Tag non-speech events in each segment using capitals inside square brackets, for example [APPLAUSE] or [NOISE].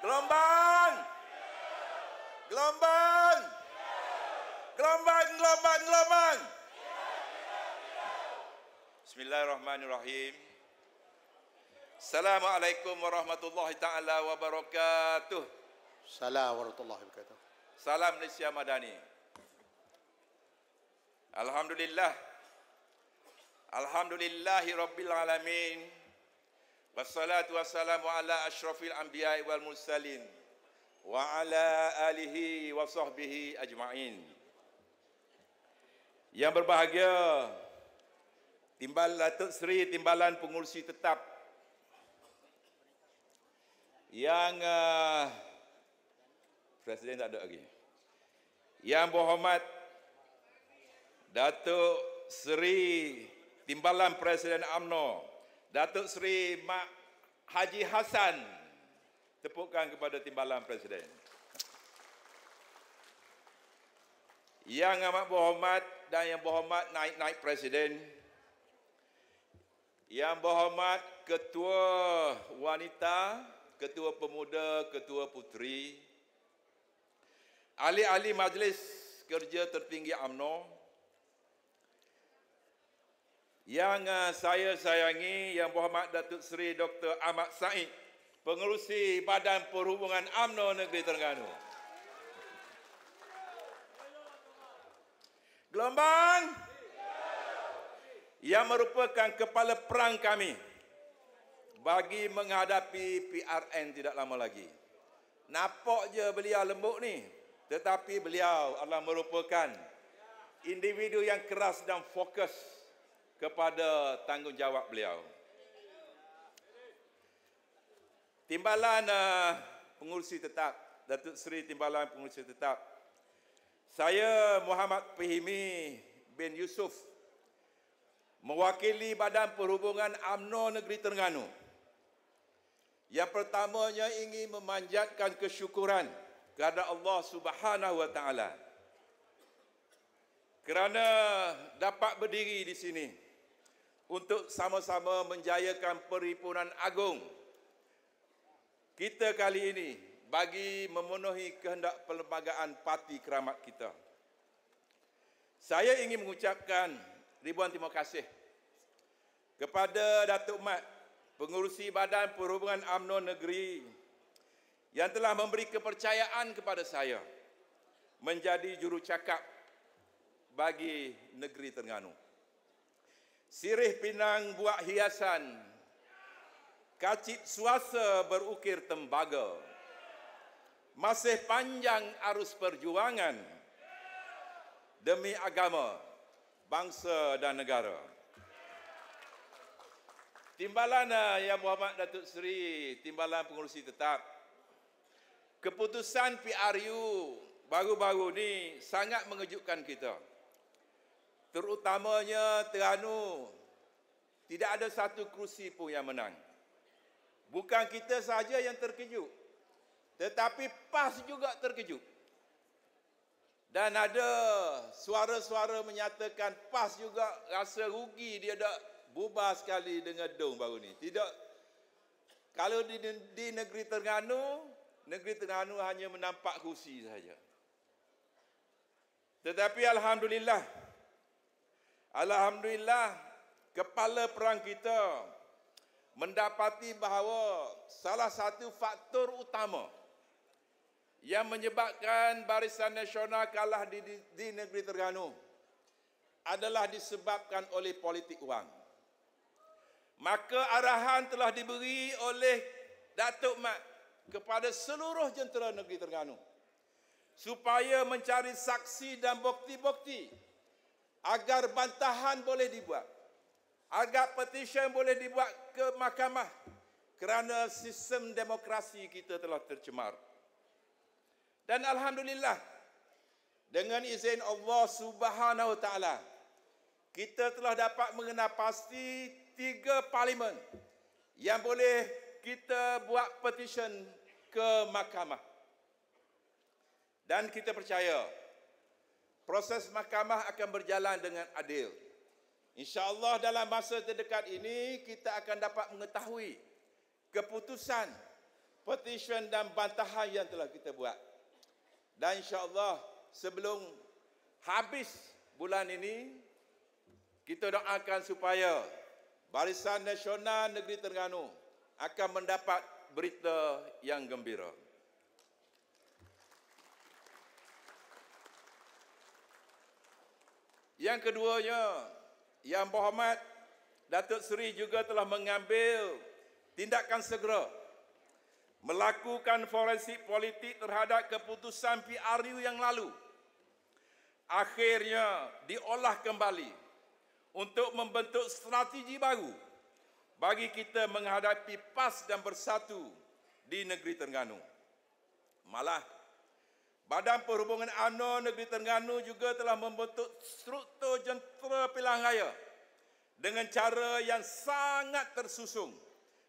Gelombang. Gelombang. Gelombang, gelombang, gelombang. Bismillahirrahmanirrahim. Assalamualaikum warahmatullahi taala wabarakatuh. Salam warahmatullahi wabarakatuh. Salam Malaysia Madani. Alhamdulillah. Alhamdulillahirabbil alamin. Wassalatu wassalamu ala ashrafil anbiya'i wal mursalin wa ala alihi wa sahbihi ajma'in. Yang berbahagia Timbal Datuk Seri Timbalan Pengurusi Tetap yang uh, Presiden tak ada lagi. Yang berhormat Datuk Seri Timbalan Presiden AMNO Datuk Seri Mak Haji Hasan. Tepukan kepada Timbalan Presiden. Yang amat berhormat dan yang berhormat naik-naik Presiden. Yang berhormat Ketua Wanita, Ketua Pemuda, Ketua Puteri. Ahli-ahli Majlis Kerja Tertinggi AMNO yang uh, saya sayangi yang berhormat Datuk Seri Dr. Ahmad Said pengerusi Badan Perhubungan Amno Negeri Terengganu Gelombang yang merupakan kepala perang kami bagi menghadapi PRN tidak lama lagi. Nampak je beliau lembut ni. Tetapi beliau adalah merupakan individu yang keras dan fokus kepada tanggungjawab beliau. Timbalan uh, pengurusi tetap, Datuk Seri Timbalan pengurusi tetap. Saya Muhammad Pihimi bin Yusuf mewakili Badan Perhubungan AMNO Negeri Terengganu. Yang pertamanya ingin memanjatkan kesyukuran kepada Allah Subhanahu Wa Taala kerana dapat berdiri di sini untuk sama-sama menjayakan perhimpunan agung. Kita kali ini bagi memenuhi kehendak perlembagaan parti keramat kita. Saya ingin mengucapkan ribuan terima kasih kepada Datuk Mat, Pengurusi Badan Perhubungan UMNO Negeri yang telah memberi kepercayaan kepada saya menjadi jurucakap bagi negeri Terengganu. Sirih pinang buat hiasan. Kacip suasa berukir tembaga. Masih panjang arus perjuangan demi agama, bangsa dan negara. Timbalan eh, Yang Muhammad Datuk Seri, Timbalan Pengurusi Tetap. Keputusan PRU baru-baru ini sangat mengejutkan kita terutamanya Terengganu tidak ada satu kerusi pun yang menang bukan kita saja yang terkejut tetapi PAS juga terkejut dan ada suara-suara menyatakan PAS juga rasa rugi dia dah bubar sekali dengan dong baru ni tidak kalau di, di negeri Terengganu negeri Terengganu hanya menampak kerusi saja tetapi alhamdulillah Alhamdulillah kepala perang kita mendapati bahawa salah satu faktor utama yang menyebabkan Barisan Nasional kalah di, di, di negeri Terengganu adalah disebabkan oleh politik wang. Maka arahan telah diberi oleh Datuk Mat kepada seluruh jentera negeri Terengganu supaya mencari saksi dan bukti-bukti agar bantahan boleh dibuat agar petisyen boleh dibuat ke mahkamah kerana sistem demokrasi kita telah tercemar dan alhamdulillah dengan izin Allah Subhanahu wa kita telah dapat mengenal pasti tiga parlimen yang boleh kita buat petisyen ke mahkamah dan kita percaya proses mahkamah akan berjalan dengan adil. InsyaAllah dalam masa terdekat ini, kita akan dapat mengetahui keputusan petisyen dan bantahan yang telah kita buat. Dan insyaAllah sebelum habis bulan ini, kita doakan supaya Barisan Nasional Negeri Terengganu akan mendapat berita yang gembira. Yang keduanya, Yang Berhormat Datuk Seri juga telah mengambil tindakan segera melakukan forensik politik terhadap keputusan PRU yang lalu akhirnya diolah kembali untuk membentuk strategi baru bagi kita menghadapi PAS dan bersatu di negeri Terengganu. Malah Badan Perhubungan UMNO Negeri Terengganu juga telah membentuk struktur jentera pilihan raya dengan cara yang sangat tersusung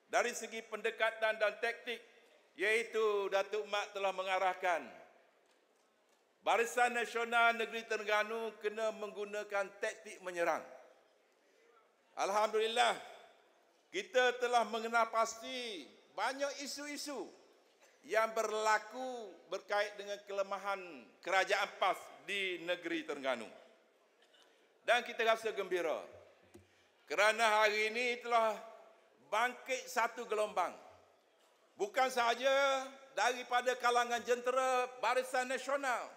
dari segi pendekatan dan taktik iaitu Datuk Mat telah mengarahkan Barisan Nasional Negeri Terengganu kena menggunakan taktik menyerang. Alhamdulillah, kita telah mengenal pasti banyak isu-isu yang berlaku berkait dengan kelemahan kerajaan PAS di negeri Terengganu. Dan kita rasa gembira kerana hari ini telah bangkit satu gelombang. Bukan sahaja daripada kalangan jentera Barisan Nasional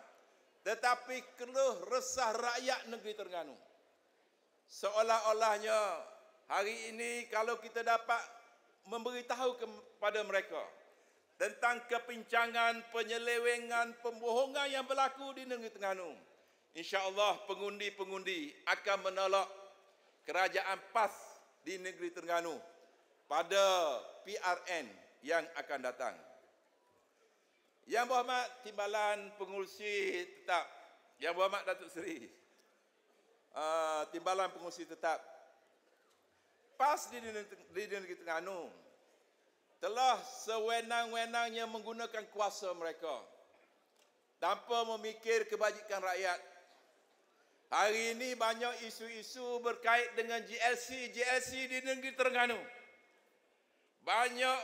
tetapi keluh resah rakyat negeri Terengganu. Seolah-olahnya hari ini kalau kita dapat memberitahu kepada mereka tentang kepincangan, penyelewengan, pembohongan yang berlaku di negeri Terengganu. Allah pengundi-pengundi akan menolak kerajaan PAS di negeri Terengganu pada PRN yang akan datang. Yang berhormat Timbalan Pengurusi Tetap, Yang berhormat Datuk Seri, uh, Timbalan Pengurusi Tetap, PAS di negeri, di negeri Terengganu, telah sewenang-wenangnya menggunakan kuasa mereka tanpa memikir kebajikan rakyat. Hari ini banyak isu-isu berkait dengan GLC, GLC di negeri Terengganu. Banyak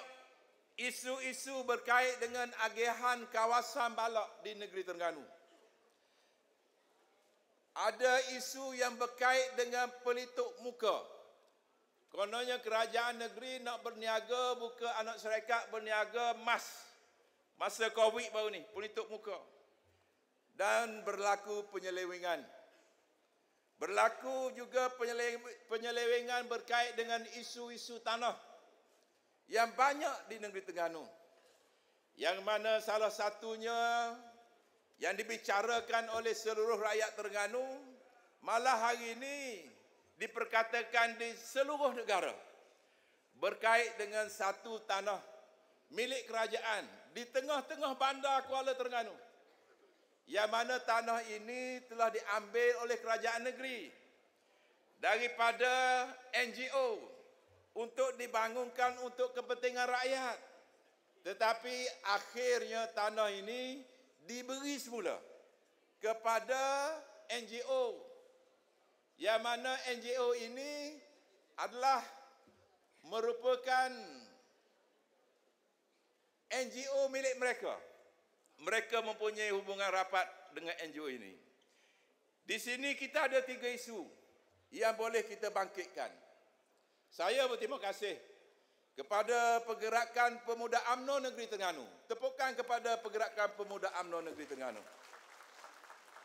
isu-isu berkait dengan agihan kawasan balok di negeri Terengganu. Ada isu yang berkait dengan pelituk muka. Kononnya kerajaan negeri nak berniaga buka anak syarikat berniaga mas. Masa Covid baru ni, penutup muka. Dan berlaku penyelewengan. Berlaku juga penyelewengan berkait dengan isu-isu tanah yang banyak di negeri Terengganu. Yang mana salah satunya yang dibicarakan oleh seluruh rakyat Terengganu malah hari ini diperkatakan di seluruh negara berkait dengan satu tanah milik kerajaan di tengah-tengah bandar Kuala Terengganu yang mana tanah ini telah diambil oleh kerajaan negeri daripada NGO untuk dibangunkan untuk kepentingan rakyat tetapi akhirnya tanah ini diberi semula kepada NGO yang mana NGO ini adalah merupakan NGO milik mereka. Mereka mempunyai hubungan rapat dengan NGO ini. Di sini kita ada tiga isu yang boleh kita bangkitkan. Saya berterima kasih kepada pergerakan pemuda Amno Negeri Terengganu. Tepukan kepada pergerakan pemuda Amno Negeri Terengganu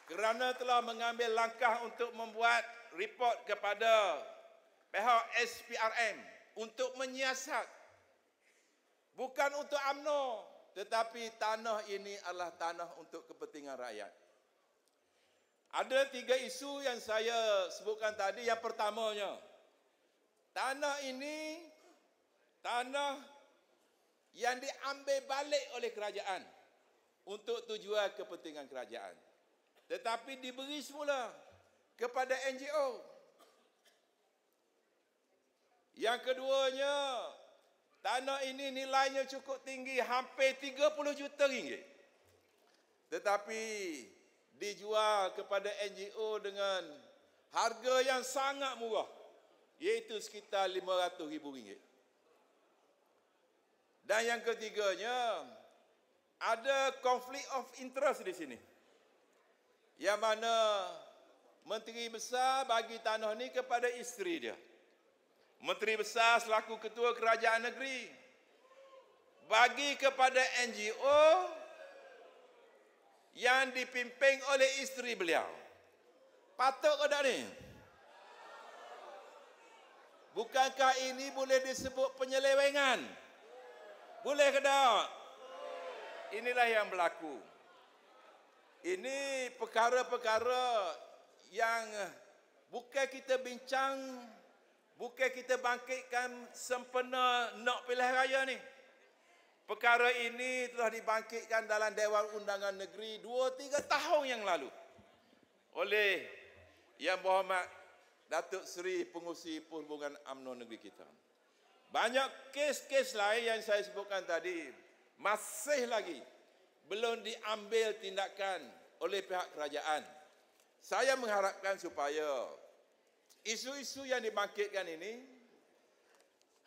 kerana telah mengambil langkah untuk membuat report kepada pihak SPRM untuk menyiasat bukan untuk amno, tetapi tanah ini adalah tanah untuk kepentingan rakyat. Ada tiga isu yang saya sebutkan tadi. Yang pertamanya, tanah ini tanah yang diambil balik oleh kerajaan untuk tujuan kepentingan kerajaan tetapi diberi semula kepada NGO. Yang keduanya, tanah ini nilainya cukup tinggi, hampir 30 juta ringgit. Tetapi dijual kepada NGO dengan harga yang sangat murah, iaitu sekitar 500 ribu ringgit. Dan yang ketiganya, ada konflik of interest di sini yang mana menteri besar bagi tanah ni kepada isteri dia. Menteri besar selaku ketua kerajaan negeri bagi kepada NGO yang dipimpin oleh isteri beliau. Patut ke tak ni? Bukankah ini boleh disebut penyelewengan? Boleh ke tak? Inilah yang berlaku. Inilah yang berlaku. Ini perkara-perkara yang eh, bukan kita bincang, bukan kita bangkitkan sempena nak pilih raya ni. Perkara ini telah dibangkitkan dalam Dewan Undangan Negeri 2-3 tahun yang lalu. Oleh Yang Berhormat Datuk Seri Pengusi Perhubungan UMNO Negeri kita. Banyak kes-kes lain yang saya sebutkan tadi masih lagi belum diambil tindakan oleh pihak kerajaan. Saya mengharapkan supaya isu-isu yang dibangkitkan ini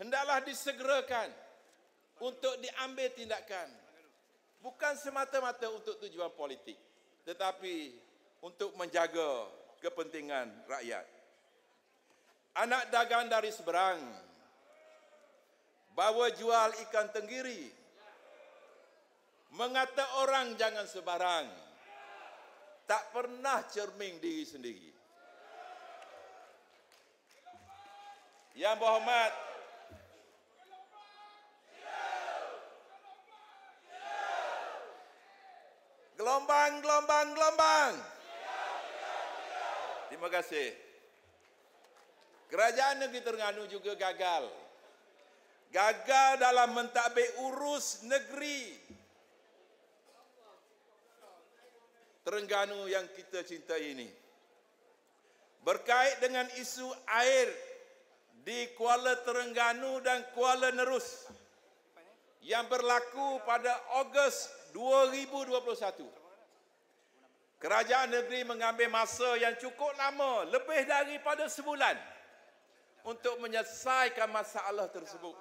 hendaklah disegerakan untuk diambil tindakan. Bukan semata-mata untuk tujuan politik tetapi untuk menjaga kepentingan rakyat. Anak dagang dari seberang bawa jual ikan tenggiri Mengata orang jangan sebarang. Tak pernah cermin diri sendiri. Yang berhormat, gelombang, gelombang, gelombang. Terima kasih. Kerajaan Negeri Terengganu juga gagal. Gagal dalam mentadbir urus negeri. Terengganu yang kita cintai ini. Berkait dengan isu air di Kuala Terengganu dan Kuala Nerus yang berlaku pada Ogos 2021. Kerajaan negeri mengambil masa yang cukup lama, lebih daripada sebulan untuk menyelesaikan masalah tersebut.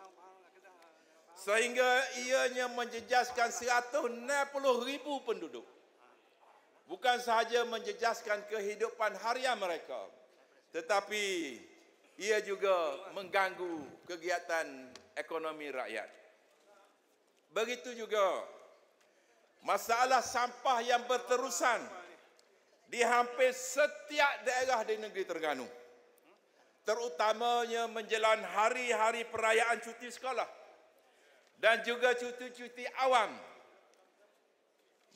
Sehingga ianya menjejaskan 160,000 penduduk bukan sahaja menjejaskan kehidupan harian mereka tetapi ia juga mengganggu kegiatan ekonomi rakyat begitu juga masalah sampah yang berterusan di hampir setiap daerah di negeri Terengganu terutamanya menjelang hari-hari perayaan cuti sekolah dan juga cuti-cuti awam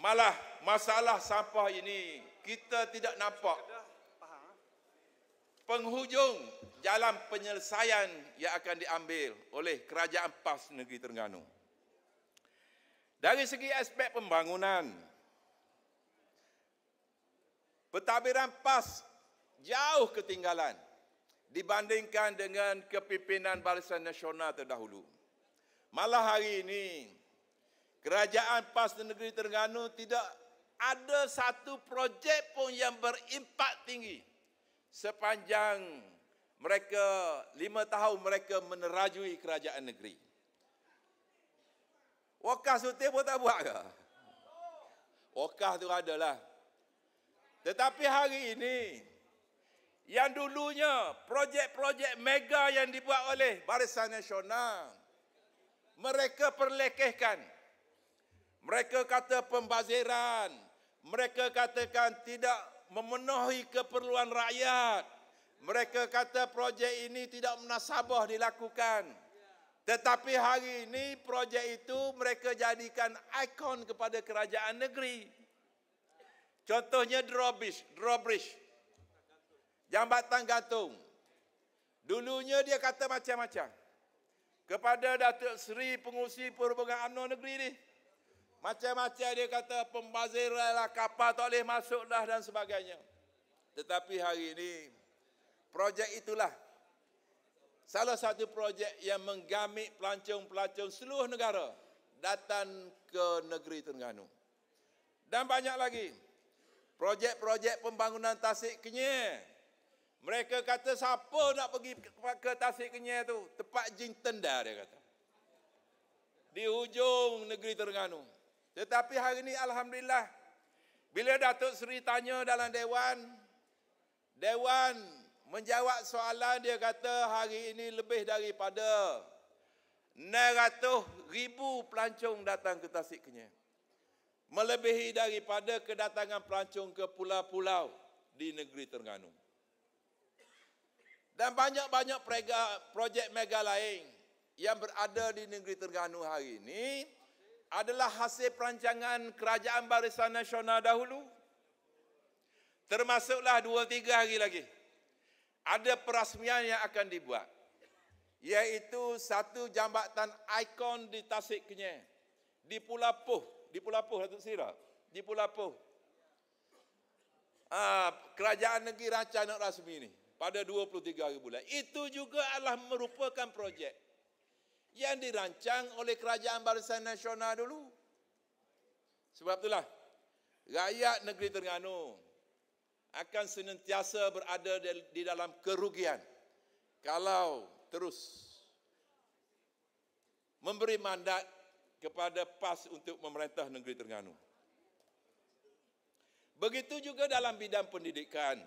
Malah masalah sampah ini kita tidak nampak penghujung jalan penyelesaian yang akan diambil oleh Kerajaan PAS Negeri Terengganu. Dari segi aspek pembangunan, pentadbiran PAS jauh ketinggalan dibandingkan dengan kepimpinan Barisan Nasional terdahulu. Malah hari ini, Kerajaan PAS di negeri Terengganu tidak ada satu projek pun yang berimpak tinggi sepanjang mereka lima tahun mereka menerajui kerajaan negeri. Wakah Sutir pun tak buat ke? Wakah tu adalah. Tetapi hari ini, yang dulunya projek-projek mega yang dibuat oleh Barisan Nasional, mereka perlekehkan. Mereka kata pembaziran. Mereka katakan tidak memenuhi keperluan rakyat. Mereka kata projek ini tidak menasabah dilakukan. Tetapi hari ini projek itu mereka jadikan ikon kepada kerajaan negeri. Contohnya drawbridge, drawbridge. Jambatan gantung. Dulunya dia kata macam-macam. Kepada Datuk Seri Pengusi Perhubungan UMNO Negeri ini. Macam-macam dia kata pembaziranlah kapal tak boleh masuk dah dan sebagainya. Tetapi hari ini projek itulah salah satu projek yang menggamit pelancong-pelancong seluruh negara datang ke negeri Terengganu. Dan banyak lagi projek-projek pembangunan Tasik Kenyir. Mereka kata siapa nak pergi ke Tasik Kenyir tu? Tempat jin Tenda dia kata. Di hujung negeri Terengganu. Tetapi hari ini Alhamdulillah, bila Datuk Seri tanya dalam Dewan, Dewan menjawab soalan dia kata hari ini lebih daripada 900 ribu pelancong datang ke Tasik Kenyir. Melebihi daripada kedatangan pelancong ke pulau-pulau di negeri Terengganu. Dan banyak-banyak projek mega lain yang berada di negeri Terengganu hari ini, adalah hasil perancangan Kerajaan Barisan Nasional dahulu. Termasuklah dua tiga hari lagi. Ada perasmian yang akan dibuat. Iaitu satu jambatan ikon di Tasik Kenya. Di Pulau Puh. Di Pulau Puh, Datuk Sira. Di Pulau Puh. Ah, kerajaan Negeri Rancang nak rasmi ini. Pada 23 hari bulan. Itu juga adalah merupakan projek yang dirancang oleh kerajaan barisan nasional dulu. Sebab itulah rakyat negeri Terengganu akan senantiasa berada di dalam kerugian kalau terus memberi mandat kepada PAS untuk memerintah negeri Terengganu. Begitu juga dalam bidang pendidikan.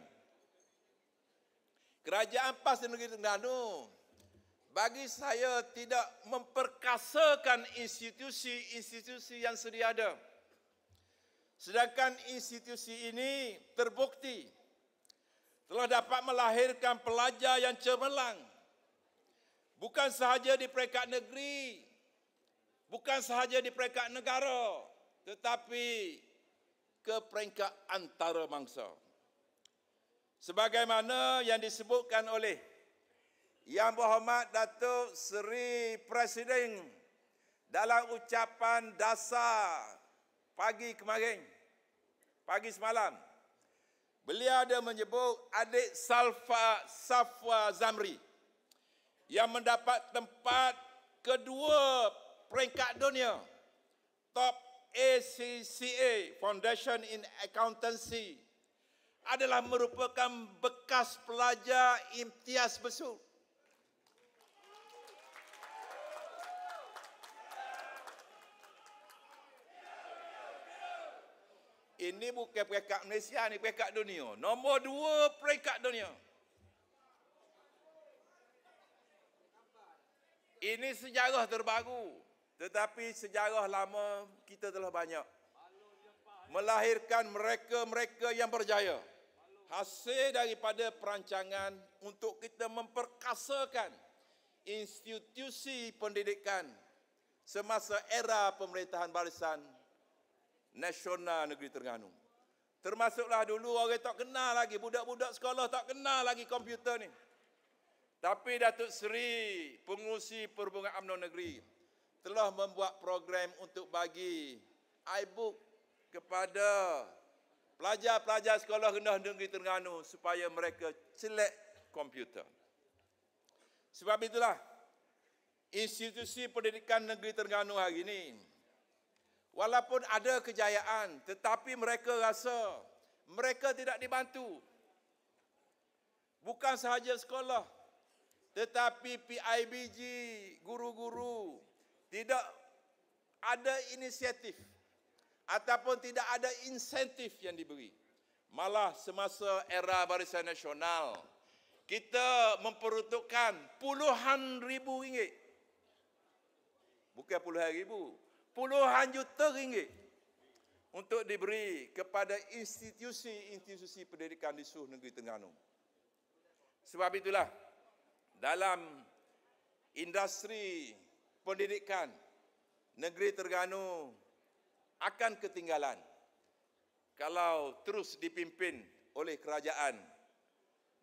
Kerajaan PAS di negeri Terengganu bagi saya tidak memperkasakan institusi-institusi yang sedia ada. Sedangkan institusi ini terbukti telah dapat melahirkan pelajar yang cemerlang. Bukan sahaja di peringkat negeri, bukan sahaja di peringkat negara, tetapi ke peringkat antarabangsa. Sebagaimana yang disebutkan oleh yang berhormat Datuk Seri Presiden dalam ucapan dasar pagi kemarin, pagi semalam, beliau ada menyebut adik Salfa Safwa Zamri yang mendapat tempat kedua peringkat dunia top ACCA Foundation in Accountancy adalah merupakan bekas pelajar imtiaz besar. Ini bukan peringkat Malaysia, ni, peringkat dunia. Nombor dua peringkat dunia. Ini sejarah terbaru. Tetapi sejarah lama kita telah banyak. Melahirkan mereka-mereka yang berjaya. Hasil daripada perancangan untuk kita memperkasakan institusi pendidikan semasa era pemerintahan barisan nasional negeri Terengganu. Termasuklah dulu orang tak kenal lagi, budak-budak sekolah tak kenal lagi komputer ni. Tapi Datuk Seri, pengurusi Perhubungan UMNO Negeri, telah membuat program untuk bagi iBook kepada pelajar-pelajar sekolah rendah negeri Terengganu supaya mereka celak komputer. Sebab itulah, institusi pendidikan negeri Terengganu hari ini Walaupun ada kejayaan, tetapi mereka rasa mereka tidak dibantu. Bukan sahaja sekolah, tetapi PIBG, guru-guru tidak ada inisiatif ataupun tidak ada insentif yang diberi. Malah semasa era Barisan Nasional, kita memperuntukkan puluhan ribu ringgit. Bukan puluhan ribu, puluhan juta ringgit untuk diberi kepada institusi-institusi pendidikan di seluruh negeri Terengganu. Sebab itulah dalam industri pendidikan negeri Terengganu akan ketinggalan kalau terus dipimpin oleh kerajaan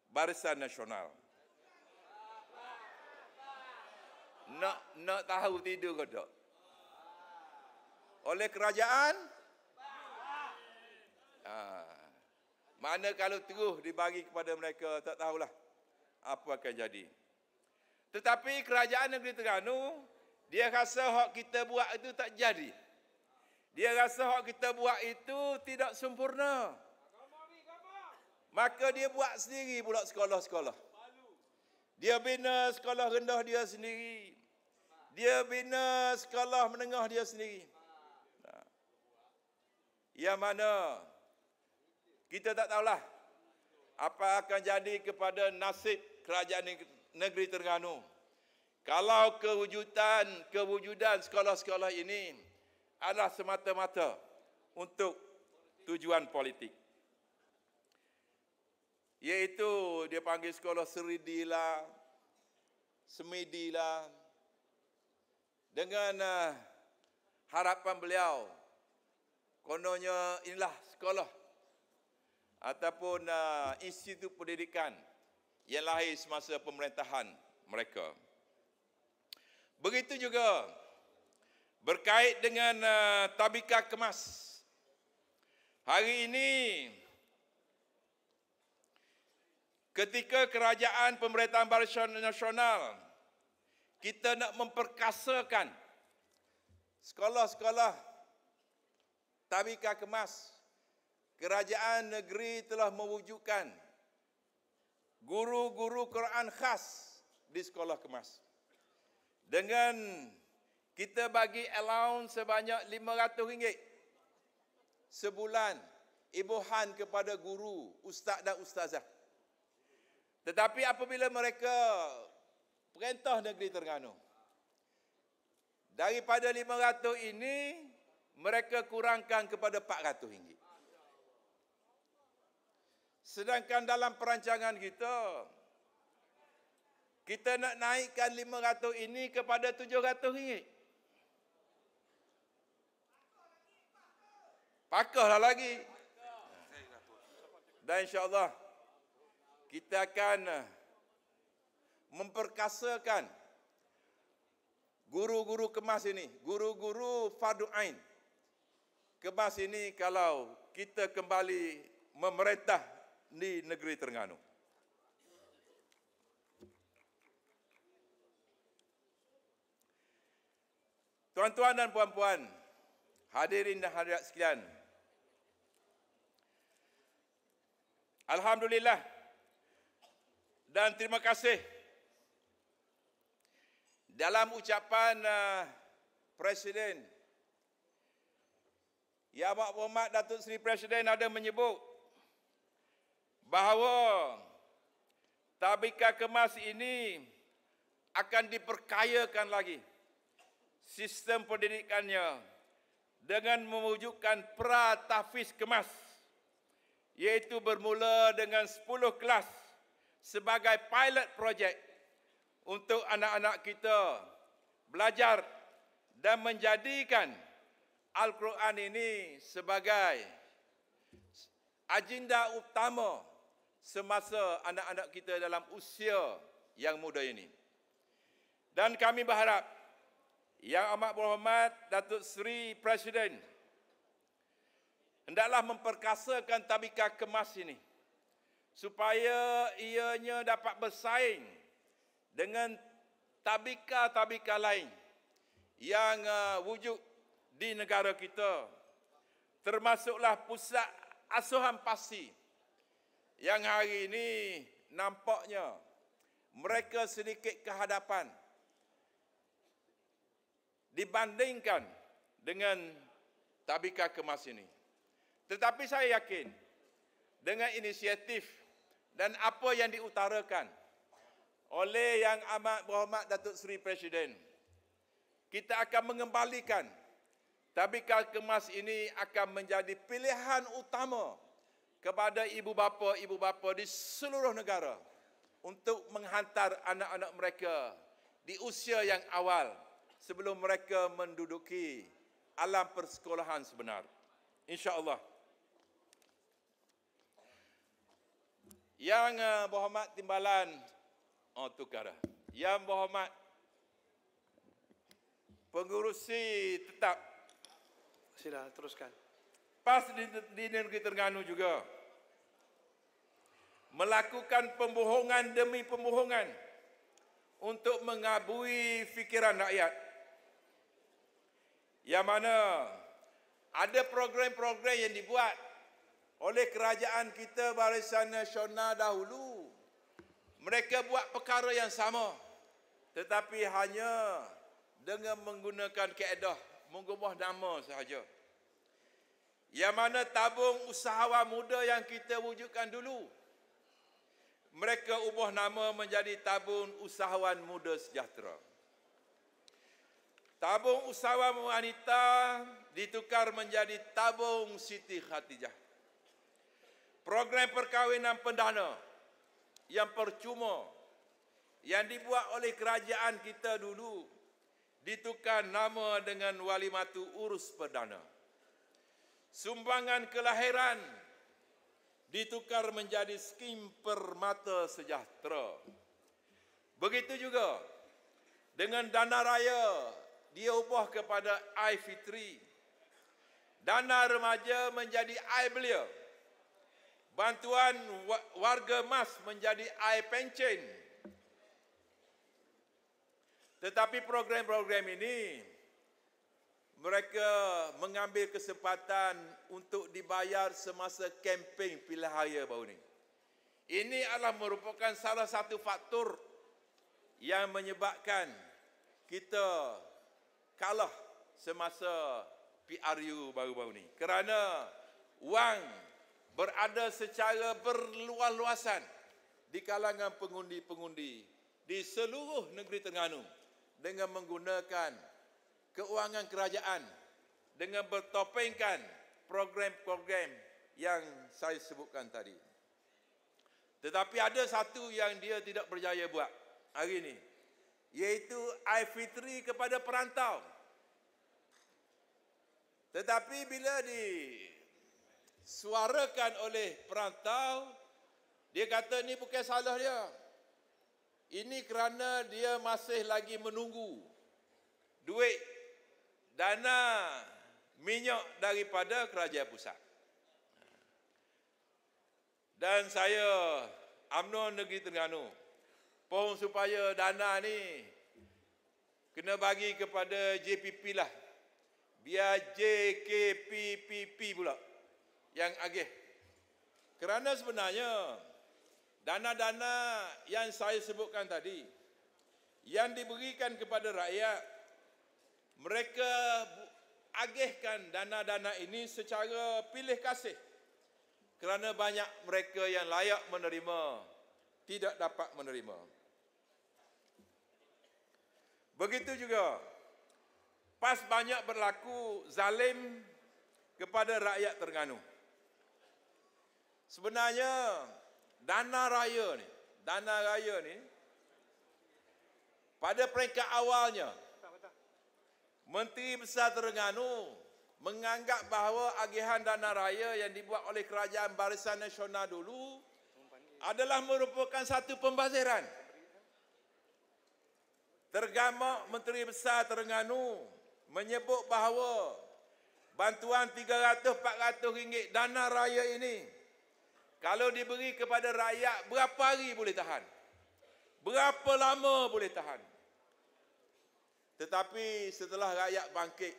Barisan Nasional. Nak nak tahu tidur ke tak? oleh kerajaan ha. mana kalau terus dibagi kepada mereka tak tahulah apa akan jadi tetapi kerajaan negeri Terengganu dia rasa hak kita buat itu tak jadi dia rasa hak kita buat itu tidak sempurna maka dia buat sendiri pula sekolah-sekolah dia bina sekolah rendah dia sendiri dia bina sekolah menengah dia sendiri. Ha yang mana kita tak tahulah apa akan jadi kepada nasib kerajaan negeri Terengganu. Kalau kewujudan kewujudan sekolah-sekolah ini adalah semata-mata untuk tujuan politik. Iaitu dia panggil sekolah Seridi lah, Semidi lah. Dengan uh, harapan beliau kononnya inilah sekolah ataupun uh, institut pendidikan yang lahir semasa pemerintahan mereka. Begitu juga berkait dengan uh, tabika kemas. Hari ini ketika kerajaan pemerintahan barisan nasional kita nak memperkasakan sekolah-sekolah tabika kemas kerajaan negeri telah mewujudkan guru-guru Quran khas di sekolah kemas dengan kita bagi allowance sebanyak RM500 sebulan Ibu Han kepada guru, ustaz dan ustazah. Tetapi apabila mereka perintah negeri Terengganu, daripada RM500 ini, mereka kurangkan kepada 400 ringgit. Sedangkan dalam perancangan kita, kita nak naikkan 500 ini kepada 700 ringgit. Pakahlah lagi. Dan insya Allah kita akan eh, memperkasakan guru-guru kemas ini, guru-guru faduain. -guru kemas ini kalau kita kembali memerintah di negeri Terengganu. Tuan-tuan dan puan-puan, hadirin dan hadirat sekalian. Alhamdulillah dan terima kasih dalam ucapan uh, Presiden yang Berhormat Datuk Seri Presiden ada menyebut bahawa tabika kemas ini akan diperkayakan lagi sistem pendidikannya dengan mewujudkan pratafis kemas iaitu bermula dengan 10 kelas sebagai pilot projek untuk anak-anak kita belajar dan menjadikan Al-Quran ini sebagai agenda utama semasa anak-anak kita dalam usia yang muda ini. Dan kami berharap Yang Amat Berhormat Datuk Seri Presiden hendaklah memperkasakan tabika kemas ini supaya ianya dapat bersaing dengan tabika-tabika lain yang uh, wujud di negara kita. Termasuklah pusat asuhan pasti yang hari ini nampaknya mereka sedikit kehadapan dibandingkan dengan tabika kemas ini. Tetapi saya yakin dengan inisiatif dan apa yang diutarakan oleh Yang Amat Berhormat Datuk Seri Presiden, kita akan mengembalikan Tabikal kemas ini akan menjadi pilihan utama kepada ibu bapa ibu bapa di seluruh negara untuk menghantar anak-anak mereka di usia yang awal sebelum mereka menduduki alam persekolahan sebenar. Insya-Allah Yang uh, berhormat timbalan oh tukar Yang berhormat pengurusi tetap Sila teruskan. Pas di, di negeri Terengganu juga melakukan pembohongan demi pembohongan untuk mengabui fikiran rakyat. Yang mana ada program-program yang dibuat oleh kerajaan kita Barisan Nasional dahulu. Mereka buat perkara yang sama tetapi hanya dengan menggunakan kaedah mengubah nama sahaja. Yang mana tabung usahawan muda yang kita wujudkan dulu, mereka ubah nama menjadi tabung usahawan muda sejahtera. Tabung usahawan wanita ditukar menjadi tabung Siti Khadijah. Program perkahwinan pendana yang percuma yang dibuat oleh kerajaan kita dulu ditukar nama dengan Wali Matu Urus Perdana. Sumbangan kelahiran ditukar menjadi skim permata sejahtera. Begitu juga dengan dana raya dia ubah kepada I Fitri. Dana remaja menjadi I Belia. Bantuan warga mas menjadi I Pencen. Tetapi program-program ini mereka mengambil kesempatan untuk dibayar semasa kempen pilihaya baru ini. Ini adalah merupakan salah satu faktor yang menyebabkan kita kalah semasa PRU baru-baru ini. Kerana wang berada secara berluas-luasan di kalangan pengundi-pengundi di seluruh negeri Terengganu dengan menggunakan keuangan kerajaan dengan bertopengkan program-program yang saya sebutkan tadi. Tetapi ada satu yang dia tidak berjaya buat hari ini iaitu Aifitri kepada perantau. Tetapi bila disuarakan oleh perantau dia kata ini bukan salah dia. Ini kerana dia masih lagi menunggu duit dana minyak daripada kerajaan pusat. Dan saya UMNO Negeri Terengganu pun supaya dana ni kena bagi kepada JPP lah. Biar JKPPP pula yang agih. Kerana sebenarnya dana-dana yang saya sebutkan tadi yang diberikan kepada rakyat mereka agihkan dana-dana ini secara pilih kasih kerana banyak mereka yang layak menerima tidak dapat menerima begitu juga pas banyak berlaku zalim kepada rakyat Terengganu sebenarnya Dana raya ni, dana raya ni pada peringkat awalnya Menteri Besar Terengganu menganggap bahawa agihan dana raya yang dibuat oleh Kerajaan Barisan Nasional dulu adalah merupakan satu pembaziran. Tergamak Menteri Besar Terengganu menyebut bahawa bantuan 300-400 ringgit dana raya ini kalau diberi kepada rakyat, berapa hari boleh tahan? Berapa lama boleh tahan? Tetapi setelah rakyat bangkit,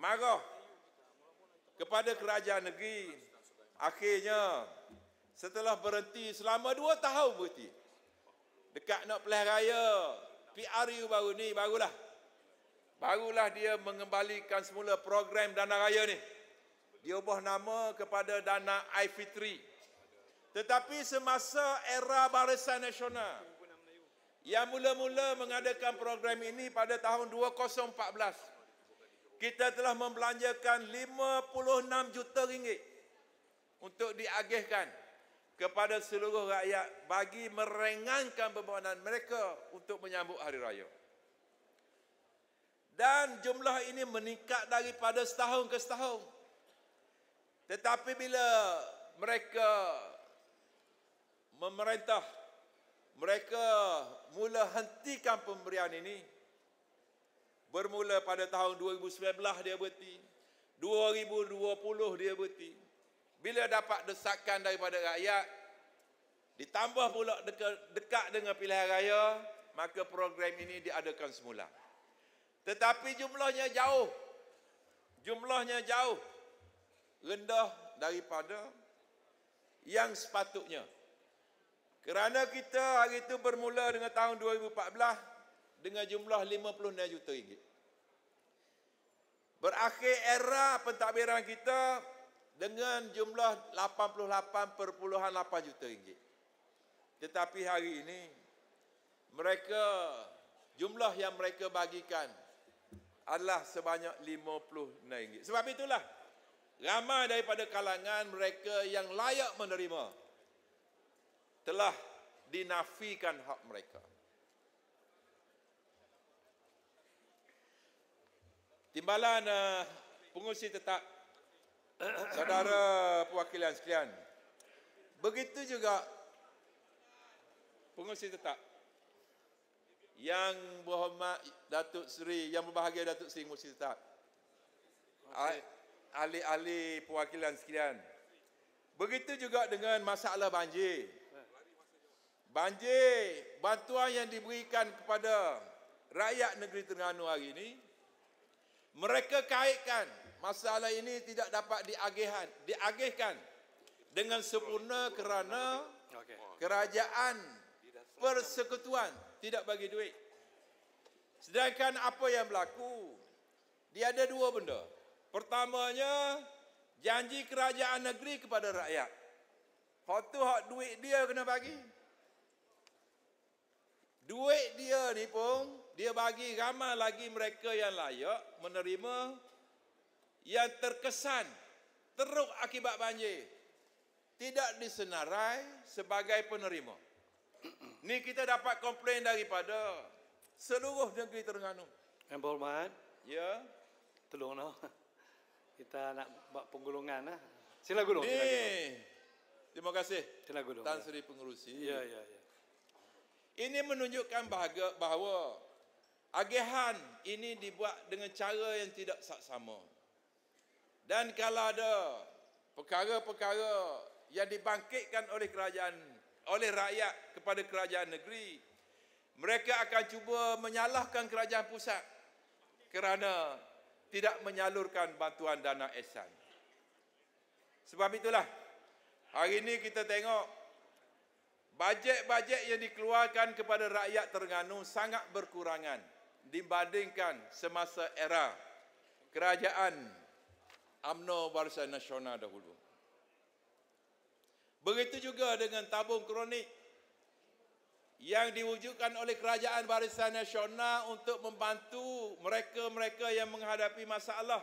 marah kepada kerajaan negeri, akhirnya setelah berhenti selama dua tahun berhenti, dekat nak pelih raya, PRU baru ni, barulah. Barulah dia mengembalikan semula program dana raya ni. Dia ubah nama kepada dana Aifitri. Fitri. Tetapi semasa era Barisan Nasional yang mula-mula mengadakan program ini pada tahun 2014 kita telah membelanjakan 56 juta ringgit untuk diagihkan kepada seluruh rakyat bagi merengankan bebanan mereka untuk menyambut hari raya. Dan jumlah ini meningkat daripada setahun ke setahun. Tetapi bila mereka memerintah mereka mula hentikan pemberian ini bermula pada tahun 2019 dia berhenti 2020 dia berhenti bila dapat desakan daripada rakyat ditambah pula dekat, dekat dengan pilihan raya maka program ini diadakan semula tetapi jumlahnya jauh jumlahnya jauh rendah daripada yang sepatutnya. Kerana kita hari itu bermula dengan tahun 2014 dengan jumlah 56 juta ringgit. Berakhir era pentadbiran kita dengan jumlah 88.8 juta ringgit. Tetapi hari ini mereka jumlah yang mereka bagikan adalah sebanyak 56 ringgit. Sebab itulah ramai daripada kalangan mereka yang layak menerima telah dinafikan hak mereka. Timbalan uh, pengurusi tetap [CLEARS THROAT] saudara perwakilan sekalian. Begitu juga pengurusi tetap yang berhormat Datuk Seri, yang berbahagia Datuk Seri Musi Tetap. Okay. Ahli-ahli perwakilan sekalian. Begitu juga dengan masalah banjir banjir bantuan yang diberikan kepada rakyat negeri Terengganu hari ini mereka kaitkan masalah ini tidak dapat diagihkan diagihkan dengan sempurna kerana kerajaan persekutuan tidak bagi duit sedangkan apa yang berlaku dia ada dua benda pertamanya janji kerajaan negeri kepada rakyat hak tu hak duit dia kena bagi Duit dia ni pun dia bagi ramai lagi mereka yang layak menerima yang terkesan teruk akibat banjir tidak disenarai sebagai penerima. [CLEARS THROAT] ni kita dapat komplain daripada seluruh negeri Terengganu. Yang berhormat, ya. Tolong no. [LAUGHS] Kita nak buat penggulungan lah. Sila gulung. Ni. Terima kasih. Sila gulung. Tan ya. Sri ya. Pengurusi. Ya, ya, ya. Ini menunjukkan bahawa, bahawa agihan ini dibuat dengan cara yang tidak sama. Dan kalau ada perkara-perkara yang dibangkitkan oleh kerajaan oleh rakyat kepada kerajaan negeri mereka akan cuba menyalahkan kerajaan pusat kerana tidak menyalurkan bantuan dana ehsan sebab itulah hari ini kita tengok Bajet-bajet yang dikeluarkan kepada rakyat Terengganu sangat berkurangan dibandingkan semasa era kerajaan Amno Barisan Nasional dahulu. Begitu juga dengan tabung kronik yang diwujudkan oleh kerajaan Barisan Nasional untuk membantu mereka-mereka yang menghadapi masalah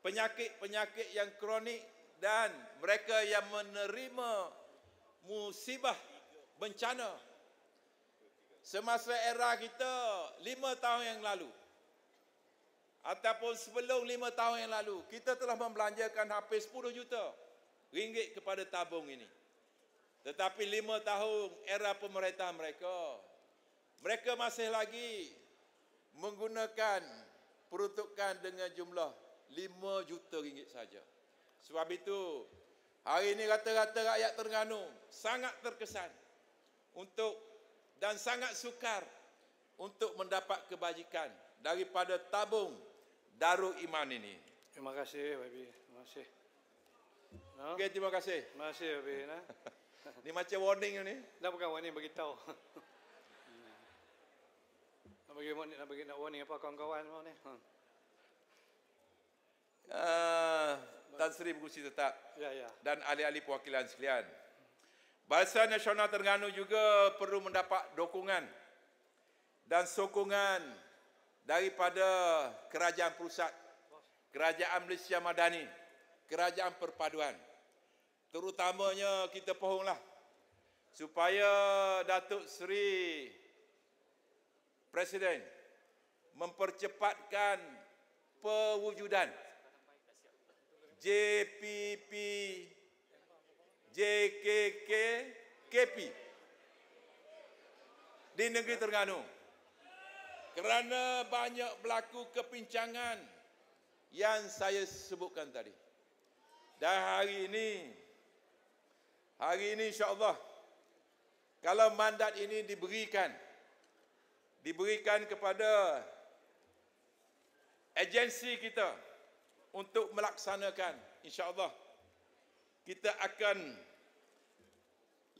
penyakit-penyakit yang kronik dan mereka yang menerima musibah bencana semasa era kita lima tahun yang lalu ataupun sebelum lima tahun yang lalu kita telah membelanjakan hampir sepuluh juta ringgit kepada tabung ini tetapi lima tahun era pemerintah mereka mereka masih lagi menggunakan peruntukan dengan jumlah lima juta ringgit saja sebab itu hari ini rata-rata rakyat Terengganu sangat terkesan untuk dan sangat sukar untuk mendapat kebajikan daripada tabung Darul Iman ini. Terima kasih, Babi. Terima kasih. No? Ha? Okay, terima kasih. Terima kasih, Babi. Nah. ini macam warning ni. Dah bukan warning, bagi tahu. [LAUGHS] nak bagi warning, nak bagi nak warning apa kawan-kawan mau ni? Ha? Ah, Tan Sri Berkursi Tetap ya, ya. dan ahli-ahli perwakilan sekalian. Barisan Nasional Terengganu juga perlu mendapat dokongan dan sokongan daripada Kerajaan Pusat, Kerajaan Malaysia Madani, Kerajaan Perpaduan. Terutamanya kita pohonlah supaya Datuk Seri Presiden mempercepatkan perwujudan JPP JKK di negeri Terengganu kerana banyak berlaku kepincangan yang saya sebutkan tadi dan hari ini hari ini insyaAllah kalau mandat ini diberikan diberikan kepada agensi kita untuk melaksanakan insyaAllah Allah kita akan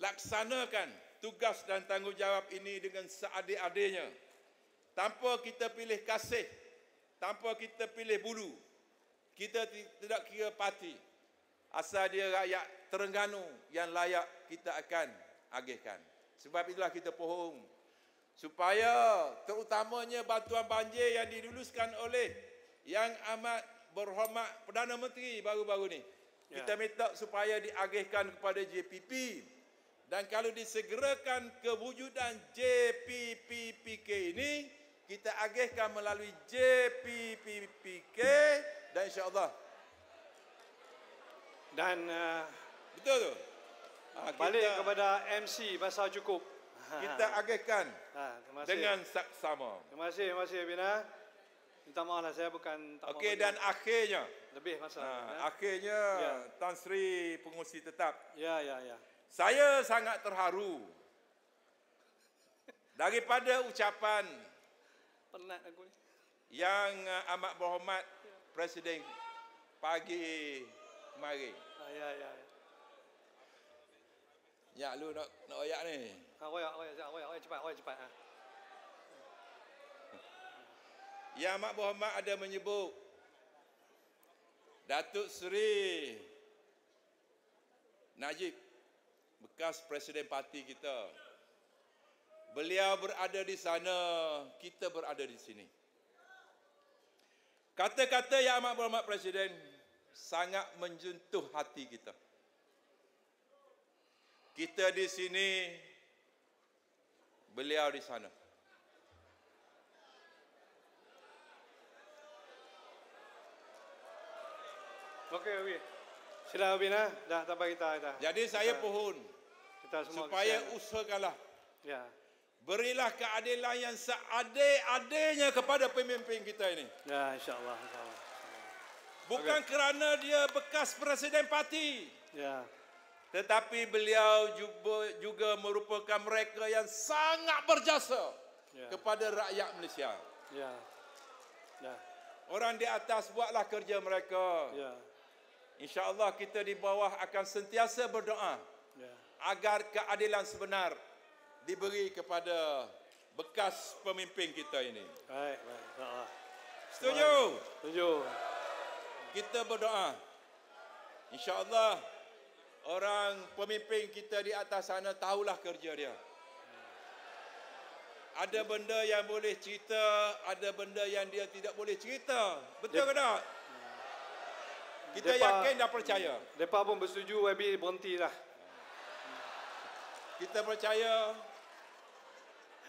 laksanakan tugas dan tanggungjawab ini dengan seadil-adilnya tanpa kita pilih kasih tanpa kita pilih bulu kita tidak kira parti asal dia rakyat Terengganu yang layak kita akan agihkan sebab itulah kita pohon supaya terutamanya bantuan banjir yang diluluskan oleh yang amat berhormat Perdana Menteri baru-baru ini -baru Ya. Kita minta supaya diagihkan kepada JPP. Dan kalau disegerakan kewujudan JPPPK ini, kita agihkan melalui JPPPK dan insyaAllah. Dan uh, betul tu? Ah, kita, balik kepada MC masa cukup. Kita agihkan ha, dengan saksama. Terima kasih, terima kasih Abina. Minta maaflah saya bukan tak Okey dan akhirnya lebih masa. Ha, ya. Akhirnya ya. Tan Sri pengusi tetap. Ya ya ya. Saya sangat terharu daripada ucapan penat aku yang uh, amat berhormat presiden pagi kemarin. Ah, ya ya ya. Ya lu nak nak oyak ni. Ha ah, oyak oyak oyak oyak cepat oyak cepat ah. Ha. Yang Mak Berhormat ada menyebut Datuk Seri Najib bekas presiden parti kita. Beliau berada di sana, kita berada di sini. Kata-kata yang amat berhormat presiden sangat menjentuh hati kita. Kita di sini, beliau di sana. Okey, Abi, Sila Abin ha? Ah. dah tambah kita, kita. Jadi saya pohon kita semua supaya kesian. usahakanlah. Ya. Berilah keadilan yang seadil-adilnya kepada pemimpin kita ini. Ya, insyaAllah. Insya Allah. Bukan okay. kerana dia bekas presiden parti. Ya. Tetapi beliau juga, juga merupakan mereka yang sangat berjasa ya. kepada rakyat Malaysia. Ya. ya. Orang di atas buatlah kerja mereka. Ya. InsyaAllah kita di bawah akan sentiasa berdoa ya. agar keadilan sebenar diberi kepada bekas pemimpin kita ini. Baik, baik. Setuju? Setuju. Kita berdoa. InsyaAllah orang pemimpin kita di atas sana tahulah kerja dia. Ada benda yang boleh cerita, ada benda yang dia tidak boleh cerita. Betul ke tak? Kita depa, yakin dan percaya. Depa pun bersetuju YB berhenti lah. Kita percaya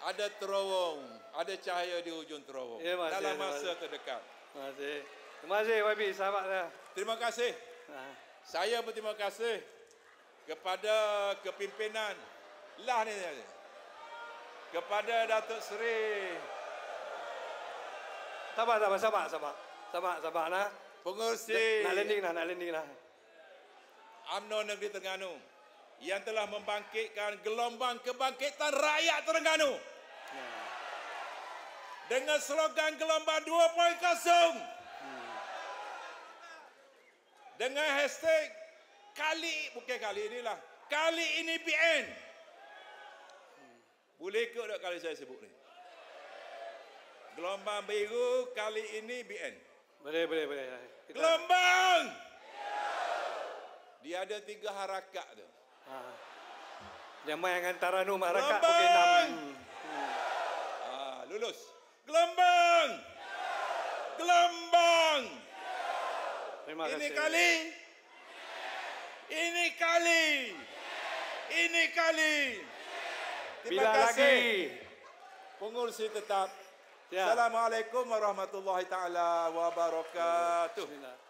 ada terowong, ada cahaya di hujung terowong. Ya, masih, dalam masa terima terdekat. masih kasih. Terima kasih YB, sahabat saya. Terima kasih. Ha. Saya berterima kasih kepada kepimpinan lah ni kepada Datuk Seri sabar sabar sabar sabar sabar sabar nak? Pengerusi. Nak landing lah, nak landing lah. UMNO Negeri Terengganu yang telah membangkitkan gelombang kebangkitan rakyat Terengganu. Ya. Dengan slogan gelombang 2.0. Hmm. Dengan hashtag kali, bukan kali inilah, kali ini PN. Boleh ke tak kali saya sebut ni? Gelombang biru kali ini BN. Boleh, boleh, boleh. Gelombang! Dia ada tiga harakat tu. Ha. Yang main antara nu harakat pukul enam. Hmm, hmm. Ha, lulus. Gelombang! Gelombang! Terima kasih. Ini kali. Ini kali. Ini kali. Terima kasih. lagi? Pengurusi tetap Ya. Assalamualaikum warahmatullahi taala wabarakatuh. Bismillahirrahmanirrahim.